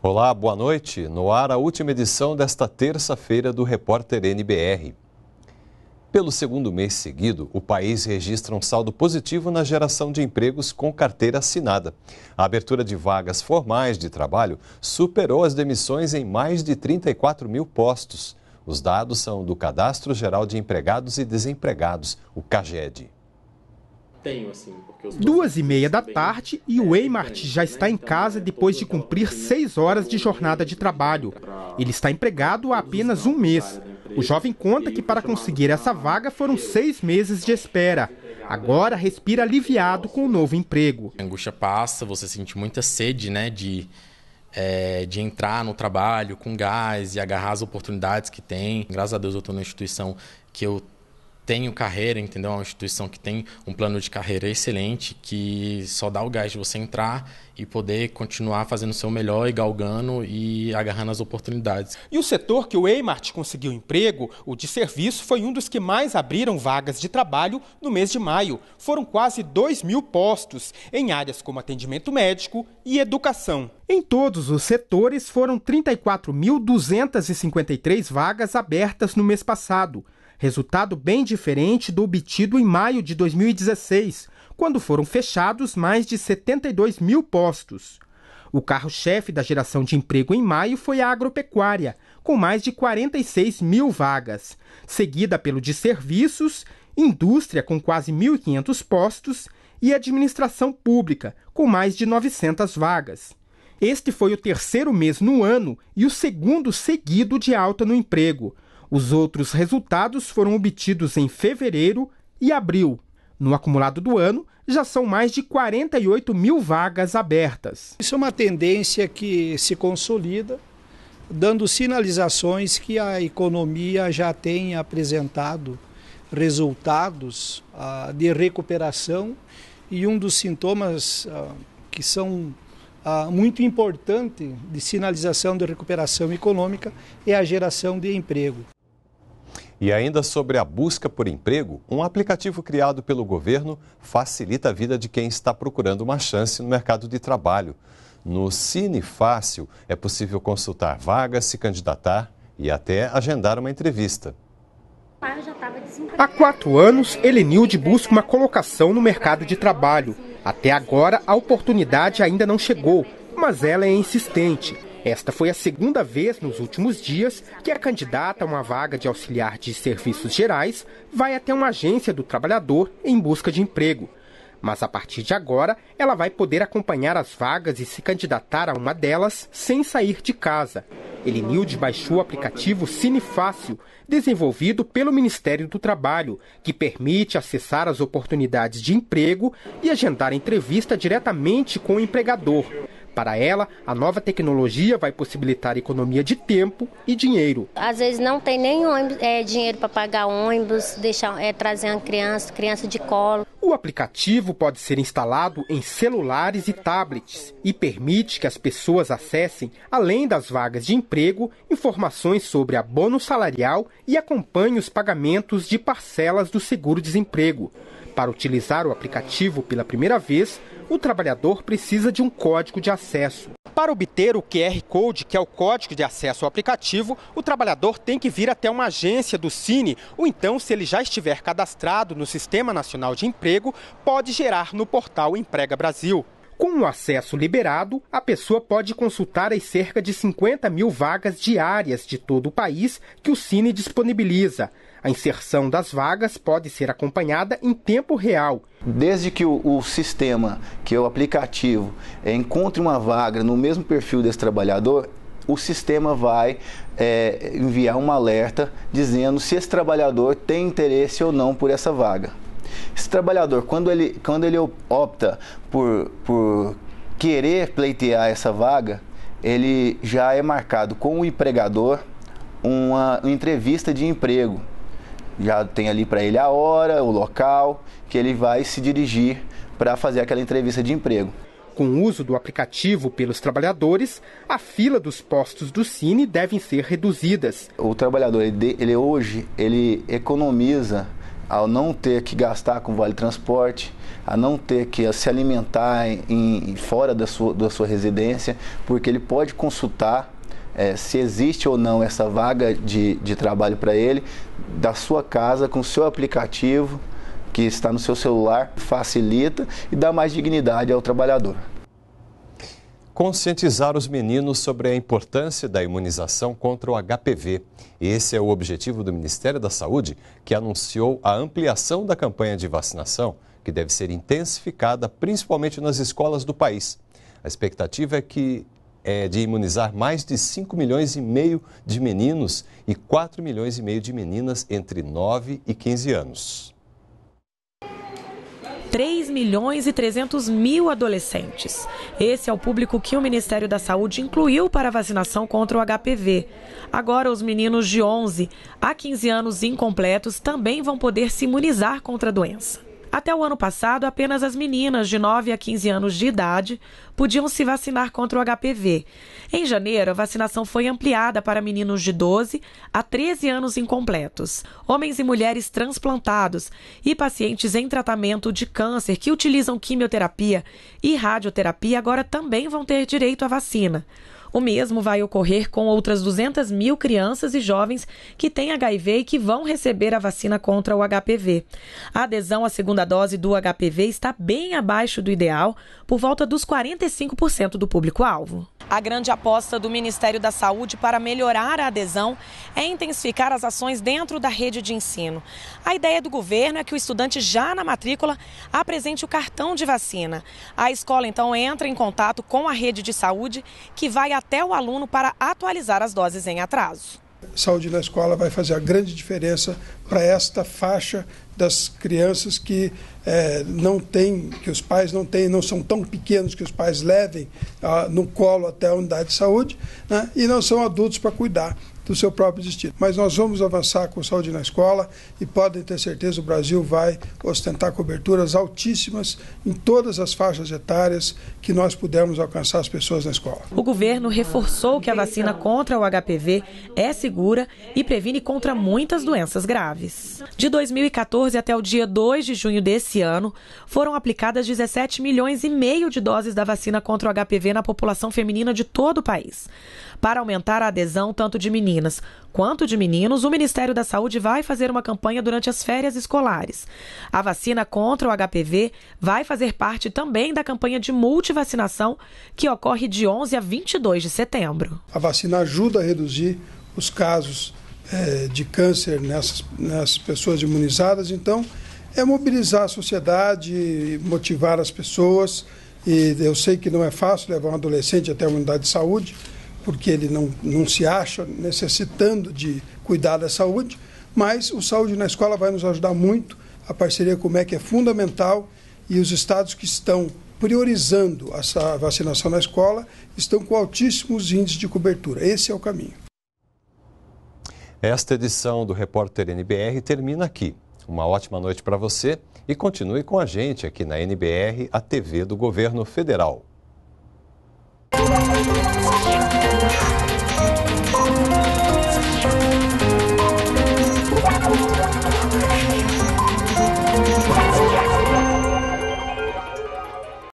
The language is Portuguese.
Olá, boa noite. No ar, a última edição desta terça-feira do Repórter NBR. Pelo segundo mês seguido, o país registra um saldo positivo na geração de empregos com carteira assinada. A abertura de vagas formais de trabalho superou as demissões em mais de 34 mil postos. Os dados são do Cadastro Geral de Empregados e Desempregados, o CAGED tenho, assim. Duas e meia da tarde e o Weimart né? já então, está em casa depois de cumprir seis então, horas de jornada de trabalho. Ele está empregado há apenas um mês. O jovem conta que para conseguir essa vaga foram seis meses de espera. Agora respira aliviado com o novo emprego. A angústia passa, você sente muita sede, né, de, é, de entrar no trabalho com gás e agarrar as oportunidades que tem. Graças a Deus eu estou numa instituição que eu tem o carreira, entendeu? É uma instituição que tem um plano de carreira excelente, que só dá o gás de você entrar e poder continuar fazendo o seu melhor e galgando e agarrando as oportunidades. E o setor que o Eimart conseguiu emprego, o de serviço, foi um dos que mais abriram vagas de trabalho no mês de maio. Foram quase 2 mil postos em áreas como atendimento médico e educação. Em todos os setores foram 34.253 vagas abertas no mês passado resultado bem diferente do obtido em maio de 2016, quando foram fechados mais de 72 mil postos. O carro-chefe da geração de emprego em maio foi a agropecuária, com mais de 46 mil vagas, seguida pelo de serviços, indústria, com quase 1.500 postos, e administração pública, com mais de 900 vagas. Este foi o terceiro mês no ano e o segundo seguido de alta no emprego, os outros resultados foram obtidos em fevereiro e abril. No acumulado do ano, já são mais de 48 mil vagas abertas. Isso é uma tendência que se consolida, dando sinalizações que a economia já tem apresentado resultados ah, de recuperação e um dos sintomas ah, que são ah, muito importante de sinalização de recuperação econômica é a geração de emprego. E ainda sobre a busca por emprego, um aplicativo criado pelo governo facilita a vida de quem está procurando uma chance no mercado de trabalho. No Cine Fácil é possível consultar vagas, se candidatar e até agendar uma entrevista. Há quatro anos, Elenilde busca uma colocação no mercado de trabalho. Até agora, a oportunidade ainda não chegou, mas ela é insistente. Esta foi a segunda vez nos últimos dias que a é candidata a uma vaga de auxiliar de serviços gerais vai até uma agência do trabalhador em busca de emprego. Mas a partir de agora, ela vai poder acompanhar as vagas e se candidatar a uma delas sem sair de casa. Elenilde baixou o aplicativo Cinefácil, desenvolvido pelo Ministério do Trabalho, que permite acessar as oportunidades de emprego e agendar entrevista diretamente com o empregador. Para ela, a nova tecnologia vai possibilitar economia de tempo e dinheiro. Às vezes não tem nem ônibus, é, dinheiro para pagar ônibus, deixar, é, trazer uma criança, criança de colo. O aplicativo pode ser instalado em celulares e tablets e permite que as pessoas acessem, além das vagas de emprego, informações sobre abono salarial e acompanhe os pagamentos de parcelas do seguro-desemprego. Para utilizar o aplicativo pela primeira vez, o trabalhador precisa de um código de acesso. Para obter o QR Code, que é o código de acesso ao aplicativo, o trabalhador tem que vir até uma agência do Cine, ou então, se ele já estiver cadastrado no Sistema Nacional de Emprego, pode gerar no portal Emprega Brasil. Com o acesso liberado, a pessoa pode consultar as cerca de 50 mil vagas diárias de todo o país que o Cine disponibiliza. A inserção das vagas pode ser acompanhada em tempo real. Desde que o, o, sistema, que é o aplicativo, é, encontre uma vaga no mesmo perfil desse trabalhador, o sistema vai é, enviar um alerta dizendo se esse trabalhador tem interesse ou não por essa vaga. Esse trabalhador, quando ele, quando ele opta por, por querer pleitear essa vaga, ele já é marcado com o empregador uma entrevista de emprego. Já tem ali para ele a hora, o local que ele vai se dirigir para fazer aquela entrevista de emprego. Com o uso do aplicativo pelos trabalhadores, a fila dos postos do Cine devem ser reduzidas. O trabalhador, ele, ele hoje, ele economiza ao não ter que gastar com vale transporte, a não ter que se alimentar em, em fora da sua, da sua residência, porque ele pode consultar é, se existe ou não essa vaga de, de trabalho para ele, da sua casa, com o seu aplicativo que está no seu celular, facilita e dá mais dignidade ao trabalhador conscientizar os meninos sobre a importância da imunização contra o HPV. Esse é o objetivo do Ministério da Saúde, que anunciou a ampliação da campanha de vacinação, que deve ser intensificada principalmente nas escolas do país. A expectativa é que é de imunizar mais de 5 milhões e meio de meninos e 4 milhões e meio de meninas entre 9 e 15 anos. 3 milhões e 300 mil adolescentes. Esse é o público que o Ministério da Saúde incluiu para a vacinação contra o HPV. Agora, os meninos de 11 a 15 anos incompletos também vão poder se imunizar contra a doença. Até o ano passado, apenas as meninas de 9 a 15 anos de idade podiam se vacinar contra o HPV. Em janeiro, a vacinação foi ampliada para meninos de 12 a 13 anos incompletos, homens e mulheres transplantados e pacientes em tratamento de câncer que utilizam quimioterapia e radioterapia agora também vão ter direito à vacina. O mesmo vai ocorrer com outras 200 mil crianças e jovens que têm HIV e que vão receber a vacina contra o HPV. A adesão à segunda dose do HPV está bem abaixo do ideal, por volta dos 45% do público-alvo. A grande aposta do Ministério da Saúde para melhorar a adesão é intensificar as ações dentro da rede de ensino. A ideia do governo é que o estudante já na matrícula apresente o cartão de vacina. A escola então entra em contato com a rede de saúde, que vai até o aluno para atualizar as doses em atraso. Saúde na escola vai fazer a grande diferença para esta faixa das crianças que é, não tem, que os pais não têm, não são tão pequenos que os pais levem ah, no colo até a unidade de saúde, né? e não são adultos para cuidar do seu próprio destino. Mas nós vamos avançar com saúde na escola e podem ter certeza o Brasil vai ostentar coberturas altíssimas em todas as faixas etárias que nós pudermos alcançar as pessoas na escola. O governo reforçou que a vacina contra o HPV é segura e previne contra muitas doenças graves. De 2014 até o dia 2 de junho desse ano, foram aplicadas 17 milhões e meio de doses da vacina contra o HPV na população feminina de todo o país, para aumentar a adesão tanto de meninas meninas quanto de meninos, o Ministério da Saúde vai fazer uma campanha durante as férias escolares. A vacina contra o HPV vai fazer parte também da campanha de multivacinação que ocorre de 11 a 22 de setembro. A vacina ajuda a reduzir os casos é, de câncer nessas, nessas pessoas imunizadas, então é mobilizar a sociedade, motivar as pessoas. E eu sei que não é fácil levar um adolescente até a unidade de saúde, porque ele não, não se acha necessitando de cuidar da saúde, mas o Saúde na Escola vai nos ajudar muito. A parceria com o MEC é fundamental e os estados que estão priorizando essa vacinação na escola estão com altíssimos índices de cobertura. Esse é o caminho. Esta edição do Repórter NBR termina aqui. Uma ótima noite para você e continue com a gente aqui na NBR, a TV do Governo Federal.